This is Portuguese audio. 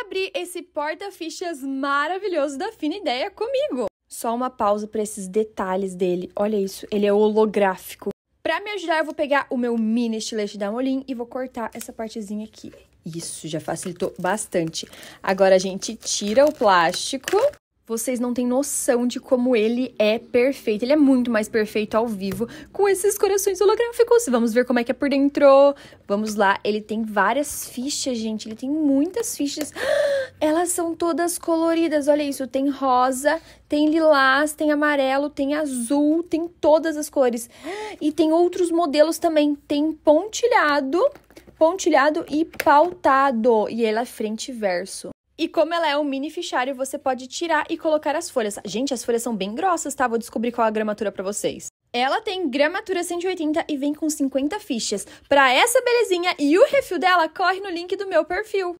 abrir esse porta-fichas maravilhoso da Fina Ideia comigo. Só uma pausa para esses detalhes dele. Olha isso, ele é holográfico. Para me ajudar, eu vou pegar o meu mini estilete da Molin e vou cortar essa partezinha aqui. Isso, já facilitou bastante. Agora a gente tira o plástico vocês não têm noção de como ele é perfeito. Ele é muito mais perfeito ao vivo com esses corações holográficos. Vamos ver como é que é por dentro. Vamos lá. Ele tem várias fichas, gente. Ele tem muitas fichas. Elas são todas coloridas. Olha isso. Tem rosa, tem lilás, tem amarelo, tem azul, tem todas as cores. E tem outros modelos também. Tem pontilhado, pontilhado e pautado. E ela é frente e verso. E como ela é um mini fichário, você pode tirar e colocar as folhas. Gente, as folhas são bem grossas, tá? Vou descobrir qual é a gramatura para vocês. Ela tem gramatura 180 e vem com 50 fichas. Para essa belezinha e o refil dela, corre no link do meu perfil.